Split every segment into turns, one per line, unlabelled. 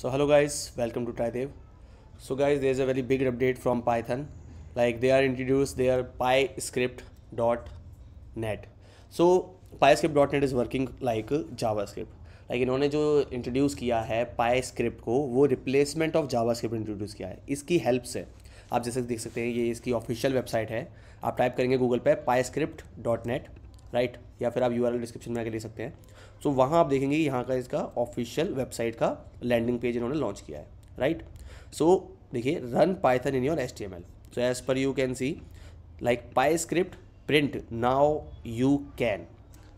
So hello guys welcome to Tridev so guys there is a very big update from Python like they are introduce they are PyScript dot net so PyScript dot net is working like JavaScript like इन्होंने जो introduce किया है PyScript को वो replacement of JavaScript introduce किया है इसकी help से आप जैसे देख सकते हैं ये इसकी ऑफिशियल वेबसाइट है आप टाइप करेंगे गूगल पे पाए स्क्रिप्ट डॉट नेट राइट या फिर आप यू डिस्क्रिप्शन में आगे ले सकते हैं सो so, वहाँ आप देखेंगे यहाँ का इसका ऑफिशियल वेबसाइट का लैंडिंग पेज इन्होंने लॉन्च किया है राइट सो देखिए run Python in your S T M L so as per you can see like PyScript print now you can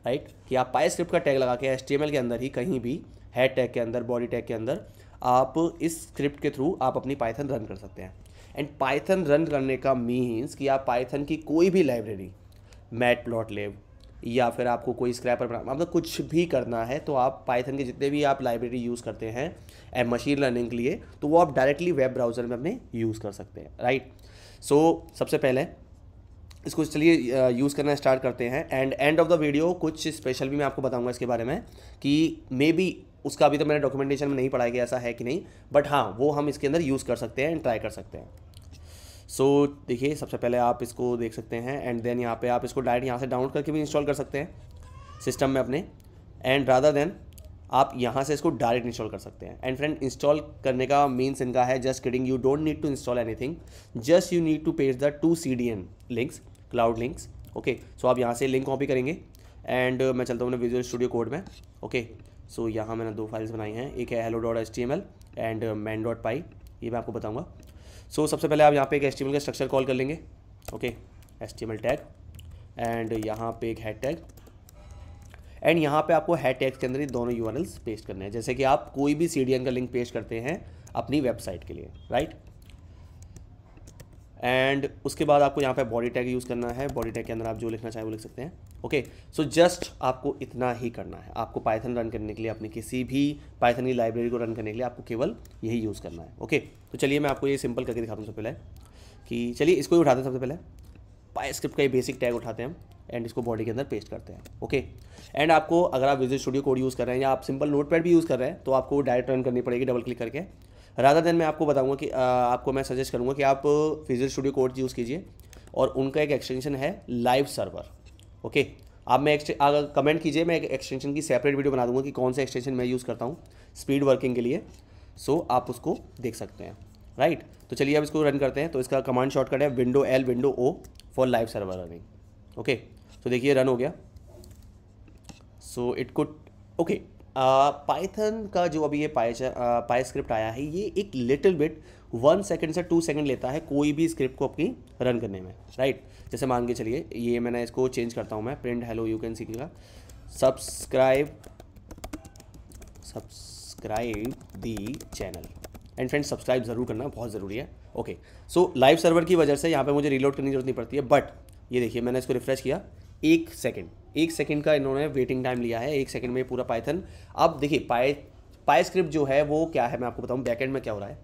write कि आप पाई स्क्रिप्ट का टैग लगा के एस टी एम एल के अंदर ही कहीं भी हेड टैग के अंदर बॉडी टैग के अंदर आप इस स्क्रिप्ट के थ्रू आप अपनी पाइथन रन कर सकते हैं एंड पाइथन रन करने का मीन्स कि आप पाइथन की कोई भी लाइब्रेरी मैट प्लॉट लेव या फिर आपको कोई स्क्रैपर बना मतलब कुछ भी करना है तो आप पाइथन के जितने भी आप लाइब्रेरी यूज़ करते हैं एम मशीन लर्निंग के लिए तो वो आप डायरेक्टली वेब ब्राउज़र में अपने यूज़ कर सकते हैं राइट सो so, सबसे पहले इसको चलिए यूज़ करना स्टार्ट करते हैं and end of the video कुछ स्पेशल भी मैं आपको बताऊंगा इसके बारे में कि मे बी उसका अभी तो मैंने डॉक्यूमेंटेशन में नहीं पढ़ाया गया ऐसा है कि नहीं बट हाँ वो हम इसके अंदर यूज़ कर सकते हैं एंड ट्राई कर सकते हैं सो so, देखिए सबसे पहले आप इसको देख सकते हैं एंड देन यहाँ पे आप इसको डायरेक्ट यहाँ से डाउनलोड करके भी इंस्टॉल कर सकते हैं सिस्टम में अपने एंड रादर देन आप यहाँ से इसको डायरेक्ट इंस्टॉल कर सकते हैं एंड फ्रेंड इंस्टॉल करने का मीन्स इनका है just kidding you don't need to install anything just you need to page the two C D N links cloud links okay so आप यहाँ से लिंक कॉपी करेंगे एंड uh, मैं चलता हूँ विजुअल स्टूडियो कोड में ओके okay, सो so, यहाँ मैंने दो फाइल्स बनाई हैं एक है hello dot H T M L and main dot py ये मैं आपको बताऊँगा सो so, सबसे पहले आप यहाँ पे एक एच का स्ट्रक्चर कॉल कर लेंगे ओके एच टैग एंड यहाँ पे एक हैड टैग एंड यहाँ पे आपको हैड टैग के अंदर ही दोनों यू पेस्ट करने हैं जैसे कि आप कोई भी सी का लिंक पेश करते हैं अपनी वेबसाइट के लिए राइट एंड उसके बाद आपको यहाँ पे बॉडी टैग यूज़ करना है बॉडी टैग के अंदर आप जो लिखना चाहें वो लिख सकते हैं ओके सो जस्ट आपको इतना ही करना है आपको पाइथन रन करने के लिए अपनी किसी भी पाइथन की लाइब्रेरी को रन करने के लिए आपको केवल यही यूज़ करना है ओके तो चलिए मैं आपको ये सिंपल करके दिखाता हूँ सबसे पहले कि चलिए इसको ही उठाते हैं सबसे पहले पाई स्क्रिप्ट का ये बेसिक टैग उठाते हैं एंड इसको बॉडी के अंदर पेस्ट करते हैं ओके एंड आपको अगर आप विजिट स्टूडियो कोड यूज़ कर रहे हैं या आप सिंपल नोट भी यूज़ कर रहे हैं तो आपको डायरेक्ट रन करनी पड़ेगी डबल क्लिक करके राधा देन मैं आपको बताऊंगा कि आ, आपको मैं सजेस्ट करूंगा कि आप फिजिक्स स्टूडियो कोड यूज़ कीजिए और उनका एक एक्सटेंशन है लाइव सर्वर ओके आप मैं अगर कमेंट कीजिए मैं एक एक्सटेंशन की सेपरेट वीडियो बना दूंगा कि कौन सा एक्सटेंशन मैं यूज़ करता हूँ स्पीड वर्किंग के लिए सो so, आप उसको देख सकते हैं राइट right? तो चलिए अब इसको रन करते हैं तो इसका कमांड शॉर्टकट है window L window O for live server running okay तो देखिए रन हो गया so it could okay Python का जो अभी ये पाई पाई स्क्रिप्ट आया है ये एक लिटिल बिट वन सेकेंड से टू सेकेंड लेता है कोई भी स्क्रिप्ट को अपनी रन करने में राइट जैसे मान के चलिए ये मैंने इसको चेंज करता हूँ मैं print hello you can see का subscribe subscribe the channel and friends subscribe ज़रूर करना बहुत ज़रूरी है ओके सो लाइव सर्वर की वजह से यहाँ पे मुझे रीलोड करने की जरूरत नहीं पड़ती है बट ये देखिए मैंने इसको रिफ्रेश किया एक सेकेंड एक सेकंड का इन्होंने वेटिंग टाइम लिया है एक सेकंड में पूरा पाइथन अब देखिए पाए पाएस्क्रिप्ट स्क्रिप्ट जो है वो क्या है मैं आपको बताऊँ बैकेंड में क्या हो रहा है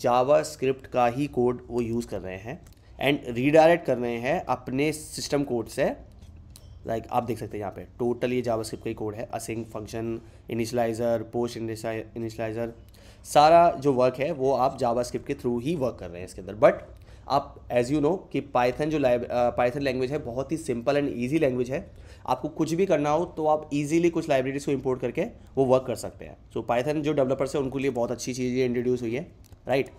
जावा स्क्रिप्ट का ही कोड वो यूज़ कर रहे हैं एंड रीडायरेक्ट कर रहे हैं अपने सिस्टम कोड से लाइक like, आप देख सकते हैं यहाँ पे टोटल ये जावा स्क्रिप्ट का ही कोड है async function initialiser post initialiser सारा जो वर्क है वो आप जावा स्क्रिप्ट के थ्रू ही वर्क कर रहे हैं इसके अंदर बट आप एज यू नो कि पाइथन जो पाइथन लैंग्वेज है बहुत ही सिंपल एंड ईजी लैंग्वेज है आपको कुछ भी करना हो तो आप इजीली कुछ लाइब्रेरीज को इंपोर्ट करके वो वर्क कर सकते हैं सो so, पाइथन जो डेवलपर्स हैं उनके लिए बहुत अच्छी ये इंट्रोड्यूस हुई है राइट right?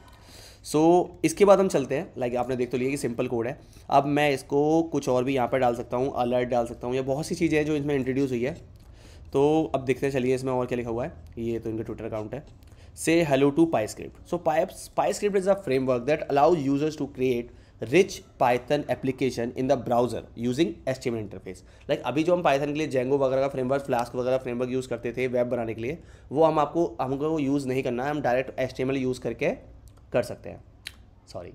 सो so, इसके बाद हम चलते हैं लाइक like आपने देख तो लिया कि सिंपल कोड है अब मैं इसको कुछ और भी यहाँ पर डाल सकता हूँ अलर्ट डाल सकता हूँ या बहुत सी चीज़ें हैं जो इसमें इंट्रोड्यूस हुई है तो अब देखते चलिए इसमें और क्या लिखा हुआ है ये तो इनका ट्विटर अकाउंट है say hello to PyScript. So Py, PyScript is a framework that allows users to create rich Python application in the browser using estimate interface like अभी जो हम पाइथन के लिए जेंगो वगैरह का फ्रेमवर्क फ्लास्क वगैरह framework use करते थे वेब बनाने के लिए वो हम आपको हमको यूज़ नहीं करना है हम डायरेक्ट एस्टिमेट यूज़ करके कर सकते हैं sorry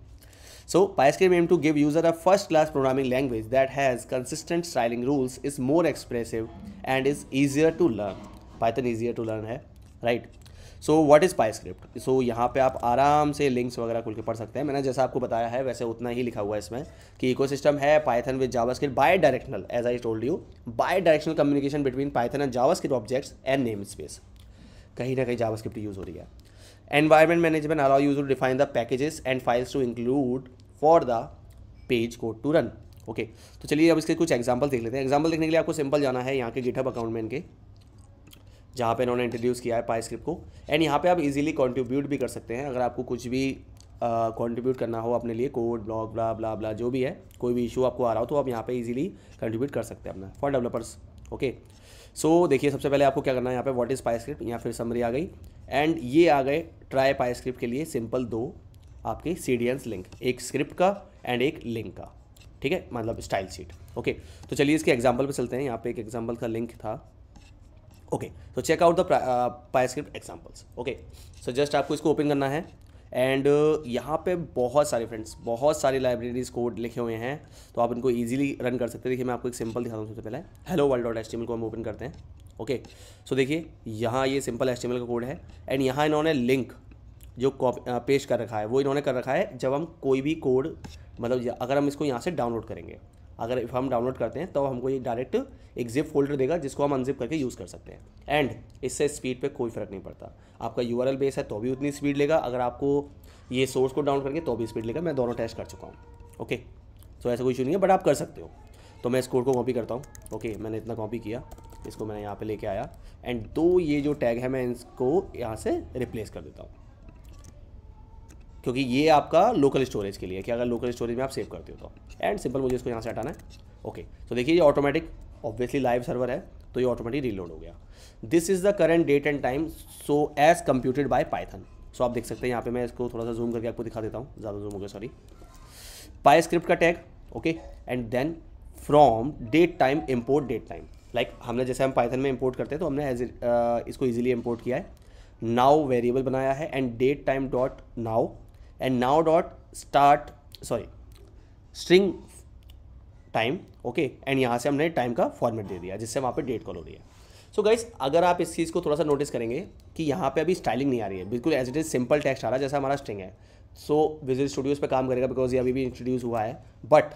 So PyScript aim to give user a first-class programming language that has consistent styling rules, is more expressive, and is easier to learn. Python easier to learn है, right? So what is PyScript so यहाँ पे आप आराम से links वगैरह खुल के पढ़ सकते हैं मैंने जैसा आपको बताया है वैसे उतना ही लिखा हुआ है इसमें कि सिस्टम है Python with JavaScript bidirectional as I told you bidirectional communication between Python and JavaScript objects and name space कहीं ना कहीं स्क्रिप्ट यूज़ हो रही है environment management allow use to define the packages and files to include for the page code to run okay तो चलिए अब इसके कुछ एग्जाम्पल देख लेते हैं एग्जाम्पल देखने के लिए आपको सिंपल जाना है यहाँ के गिटहब अकाउंट में इनके जहाँ पे इन्होंने इंट्रोड्यूस किया है पाई को एंड यहाँ पे आप इजीली कंट्रीब्यूट भी कर सकते हैं अगर आपको कुछ भी कंट्रीब्यूट करना हो अपने लिए कोड ब्लॉग ब्ला ब्ला ब्ला जो भी है कोई भी इशू आपको आ रहा हो तो आप यहाँ पे इजीली कंट्रीब्यूट कर सकते हैं अपना फॉर डेवलपर्स ओके सो देखिए सबसे पहले आपको क्या करना है यहाँ पे व्हाट इज़ पाई स्क्रिप्ट यहाँ फिर समरी आ गई एंड ये आ गए ट्राई पाई स्क्रिप्ट के लिए सिंपल दो आपके सी लिंक एक स्क्रिप्ट का एंड एक लिंक का ठीक है मतलब स्टाइल सीट ओके तो चलिए इसके एग्जाम्पल पर चलते हैं यहाँ पे एक एग्जाम्पल का लिंक था okay so check out the PyScript examples okay so just आपको इसको ओपन करना है एंड uh, यहाँ पे बहुत सारे फ्रेंड्स बहुत सारे लाइब्रेरीज कोड लिखे हुए हैं तो आप इनको ईजिली रन कर सकते हैं देखिए मैं आपको एक सिंपल दिखा दूँ सबसे पहले हेलो वर्ल्ड डॉट एच को हम ओपन करते हैं ओके सो देखिए यहाँ ये सिंपल एच का कोड है एंड यहाँ इन्होंने लिंक जो पेश uh, कर रखा है वो इन्होंने कर रखा है जब हम कोई भी कोड मतलब अगर हम इसको यहाँ से डाउनलोड करेंगे अगर इफ हम डाउनलोड करते हैं तो हमको ये डायरेक्ट एक जिप फोल्डर देगा जिसको हम अनजिप करके यूज़ कर सकते हैं एंड इससे स्पीड पे कोई फ़र्क नहीं पड़ता आपका यू बेस है तो भी उतनी स्पीड लेगा अगर आपको ये सोर्स को डाउनलोड करके तो भी स्पीड लेगा मैं दोनों टेस्ट कर चुका हूँ ओके सो ऐसा कोई इशू नहीं है बट आप कर सकते हो तो मैं इस कोड को कॉपी करता हूँ ओके मैंने इतना कॉपी किया इसको मैंने यहाँ पर लेके आया एंड दो ये जो टैग है मैं इसको यहाँ से रिप्लेस कर देता हूँ क्योंकि ये आपका लोकल स्टोरेज के लिए कि अगर लोकल स्टोरेज में आप सेव करते हो तो एंड सिंपल मुझे इसको यहाँ से हटाना है ओके तो देखिए ये ऑटोमेटिक ऑब्वियसली लाइव सर्वर है तो ये ऑटोमेटिक रीलोड हो गया this is the current date and time so as computed by Python so आप देख सकते हैं यहाँ पे मैं इसको थोड़ा सा जूम करके आपको दिखा देता हूँ ज़्यादा जूम हो गया सॉरी पाई स्क्रिप्ट का tag okay and then from date time import date time like हमने जैसे हम पाइथन में इम्पोर्ट करते हैं तो हमने एज इसको ईजिली इम्पोर्ट किया है नाउ वेरिएबल बनाया है and date time dot now and now dot start sorry string time okay and यहाँ से हमने टाइम का फॉर्मेट दे दिया जिससे वहाँ पर डेट कॉल हो रही है सो so गाइज अगर आप इस चीज़ को थोड़ा सा नोटिस करेंगे कि यहाँ पे अभी स्टाइलिंग नहीं आ रही है बिल्कुल as it is simple text आ रहा है जैसा हमारा स्ट्रिंग है सो विजिट स्टूडियोज़ पे काम करेगा बिकॉज ये अभी भी इंट्रोड्यूस हुआ है बट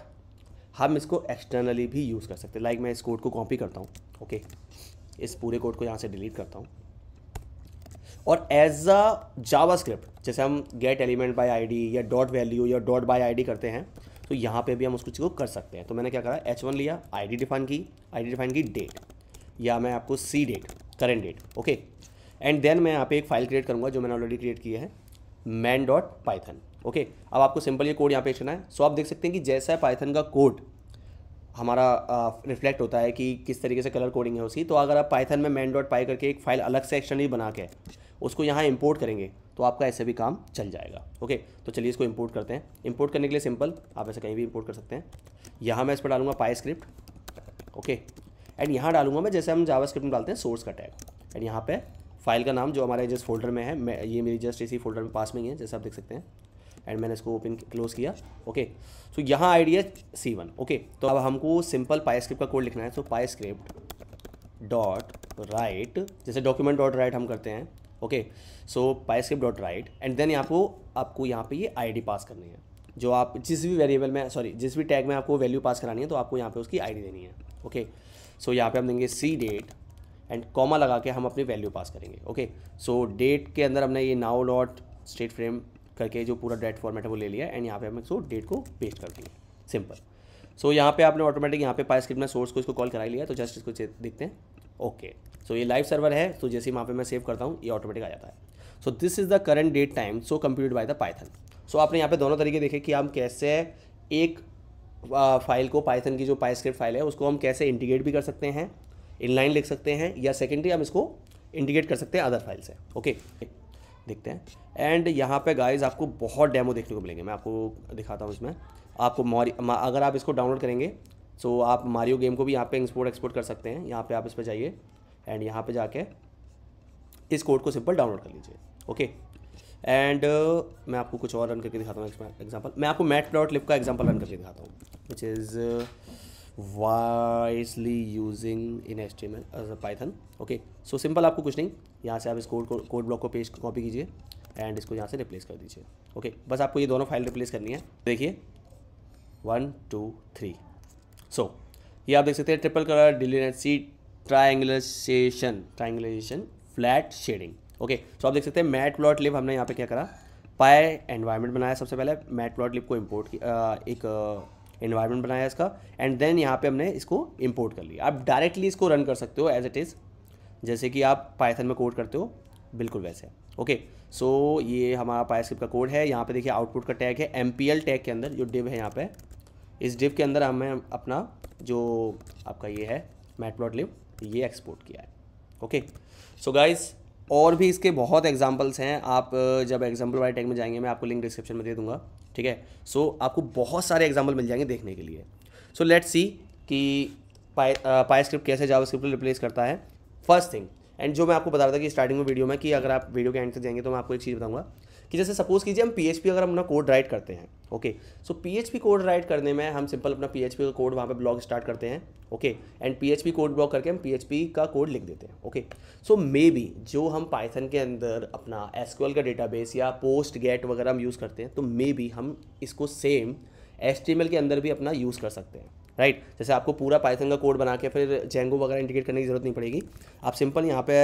हम इसको एक्सटर्नली भी यूज़ कर सकते हैं like लाइक मैं इस कोड को कॉपी करता हूँ ओके okay? इस पूरे कोड को यहाँ से डिलीट करता हूँ और एज अ जावा स्क्रिप्ट जैसे हम get element by I D या डॉट वैल्यू या डॉट बाई आई डी करते हैं तो यहाँ पे भी हम उस चीज़ को कर सकते हैं तो मैंने क्या करा एच वन लिया डी डिफाइन की डी डिफाइन की डेट या मैं आपको see date current date okay and then मैं यहाँ पे एक फाइल क्रिएट करूँगा जो मैंने ऑलरेडी क्रिएट की है मैन डॉट पाइथन ओके अब आपको सिंपल ये कोड यहाँ पे करना है सो आप देख सकते हैं कि जैसा पाइथन का कोड हमारा रिफ्लेक्ट uh, होता है कि किस तरीके से कलर कोडिंग है उसकी तो अगर आप पाइथन में मैन डॉट पाई करके एक फाइल अलग से एक्शन ही बना के उसको यहाँ इम्पोर्ट करेंगे तो आपका ऐसे भी काम चल जाएगा ओके तो चलिए इसको इम्पोर्ट करते हैं इम्पोर्ट करने के लिए सिंपल आप ऐसे कहीं भी इम्पोर्ट कर सकते हैं यहाँ मैं इस पर डालूंगा पाई स्क्रिप्ट ओके एंड यहाँ डालूंगा मैं जैसे हम जावा स्क्रिप्ट में डालते हैं सोर्स का टैग एंड यहाँ पर फाइल का नाम जो हमारे जिस फोल्डर में है मैं ये मेरी जस्ट इसी फोल्डर में पास में ही है जैसे आप देख सकते हैं एंड मैंने इसको ओपन क्लोज किया ओके सो यहाँ आइडिया सी वन ओके तो अब हमको सिंपल पाई स्क्रिप्ट का कोड लिखना है so PyScript dot write जैसे डॉक्यूमेंट डॉट राइट हम करते हैं okay so script dot write and then यहाँ को आपको यहाँ पे ये आईडी पास करनी है जो आप जिस भी वेरिएबल में सॉरी जिस भी टैग में आपको वैल्यू पास करानी है तो आपको यहाँ पे उसकी आईडी देनी है ओके सो यहाँ पे हम देंगे सी डेट एंड कॉमा लगा के हम अपनी वैल्यू पास करेंगे ओके सो डेट के अंदर हमने ये नाउ डॉट स्टेट फ्रेम करके जो पूरा डेट फॉर्मेट है वो ले लिया एंड यहाँ पे हम सो डेट को पेस्ट कर देंगे सिंपल सो so, यहाँ पे आपने ऑटोमेटिक यहाँ पे स्क्रिप्ट में सोर्स को इसको कॉल करा लिया तो जस्ट इसको देखते हैं ओके सो ये लाइव सर्वर है तो जैसे वहाँ पे मैं सेव करता हूँ ये ऑटोमेटिक आ जाता है so this is the current date time so computed by the Python so आपने यहाँ पे दोनों तरीके देखे कि हम कैसे एक फाइल को पाइथन की जो पाइस्क्रिप्ट फाइल है उसको हम कैसे इंटीग्रेट भी कर सकते हैं इनलाइन लिख सकते हैं या सेकेंडरी हम इसको इंटीग्रेट कर सकते हैं अदर फाइल से ओके okay. देखते हैं एंड यहाँ पे गाइज आपको बहुत डेमो देखने को मिलेंगे मैं आपको दिखाता हूँ इसमें आपको मॉरी अगर आप इसको डाउनलोड करेंगे सो so, आप मारियो गेम को भी यहाँ पे इंसपोर्ट एक्सपोर्ट कर सकते हैं यहाँ पे आप इस पर जाइए एंड यहाँ पे जाके इस कोड को सिंपल डाउनलोड कर लीजिए ओके एंड uh, मैं आपको कुछ और रन करके दिखाता हूँ एग्जाम्पल मैं आपको मैट डॉट लिप का एग्जाम्पल रन करके दिखाता हूँ which is wisely using in S T M Python okay so simple आपको कुछ नहीं यहाँ से आप इस कोड को कोड ब्लॉक को पेज कॉपी कीजिए एंड इसको यहाँ से रिप्लेस कर दीजिए ओके okay, बस आपको ये दोनों फाइल रिप्लेस करनी है देखिए one two three so so, ये आप देख सकते हैं triple colour delineate C triangulation triangulation flat shading okay so आप देख सकते हैं मैट प्लॉट लिप हमने यहाँ पे क्या करा पाए एनवायरनमेंट बनाया सबसे पहले मैट प्लॉट लिप को इम्पोर्ट किया एक इन्वायरमेंट बनाया इसका एंड देन यहाँ पे हमने इसको इम्पोर्ट कर लिया आप डायरेक्टली इसको रन कर सकते हो एज इट इज़ जैसे कि आप पाइथन में कोड करते हो बिल्कुल वैसे ओके सो so, ये हमारा पाइस्क्रिप्ट का कोड है यहाँ पे देखिए आउटपुट का टैग है एम टैग के अंदर जो डिब है यहाँ पे इस डिव के अंदर हमें अपना जो आपका ये है लिव ये एक्सपोर्ट किया है ओके सो गाइज और भी इसके बहुत एग्जाम्पल्स हैं आप जब एग्जाम्पल वाले टैग में जाएंगे मैं आपको लिंक डिस्क्रिप्शन में दे दूंगा ठीक है सो so, आपको बहुत सारे एग्जाम्पल मिल जाएंगे देखने के लिए सो लेट्स सी कि पाई पाई स्क्रिप्ट कैसे जावा स्क्रिप्ट रिप्लेस करता है फर्स्ट थिंग एंड जो मैं आपको बता रहा था कि स्टार्टिंग में वीडियो में कि अगर आप वीडियो के एंड तक जाएंगे तो मैं आपको एक चीज़ बताऊँगा कि जैसे सपोज़ कीजिए हम पी अगर अपना कोड राइट करते हैं okay so P code write करने में हम सिंपल अपना पी का कोड वहाँ पर ब्लॉग स्टार्ट करते हैं okay and P code blog करके हम पी का कोड लिख देते हैं ओके सो मे बी जो हम पाइथन के अंदर अपना एसक्यूएल का डेटाबेस या पोस्ट गेट वगैरह हम यूज़ करते हैं तो मे बी हम इसको सेम एस के अंदर भी अपना यूज़ कर सकते हैं राइट right? जैसे आपको पूरा पाइथन का कोड बना के फिर जेंगो वगैरह इंडिकेट करने की ज़रूरत नहीं पड़ेगी आप सिंपल यहाँ पे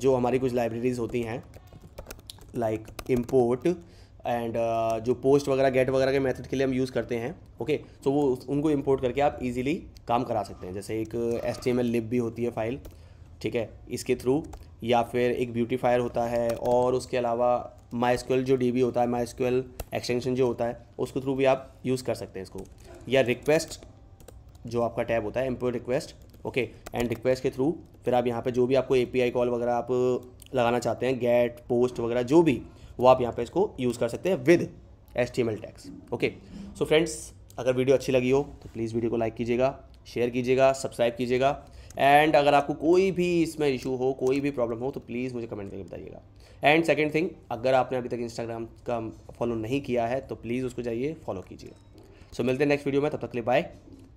जो हमारी कुछ लाइब्रेरीज़ होती हैं लाइक इम्पोर्ट एंड जो पोस्ट वगैरह गेट वगैरह के मेथड के लिए हम यूज़ करते हैं ओके okay? सो so, वो उनको इम्पोर्ट करके आप इजीली काम करा सकते हैं जैसे एक एस टी लिप भी होती है फाइल ठीक है इसके थ्रू या फिर एक ब्यूटीफायर होता है और उसके अलावा माइस्क्यूएल जो डी होता है माइस्क्यूएल एक्सटेंशन जो होता है उसके थ्रू भी आप यूज़ कर सकते हैं इसको या रिक्वेस्ट जो आपका टैब होता है import request okay and request के थ्रू फिर आप यहाँ पे जो भी आपको एपीआई कॉल वगैरह आप लगाना चाहते हैं गेट पोस्ट वगैरह जो भी वो आप यहाँ पे इसको यूज़ कर सकते हैं with S T tax okay so friends अगर वीडियो अच्छी लगी हो तो प्लीज़ वीडियो को लाइक कीजिएगा शेयर कीजिएगा सब्सक्राइब कीजिएगा एंड अगर आपको कोई भी इसमें इशू हो कोई भी प्रॉब्लम हो तो प्लीज़ मुझे कमेंट करके बताइएगा एंड सेकेंड थिंग अगर आपने अभी तक इंस्टाग्राम का फॉलो नहीं किया है तो प्लीज़ उसको जाइए फॉलो कीजिएगा सो so, मिलते हैं नेक्स्ट वीडियो में तब तक के लिए बाय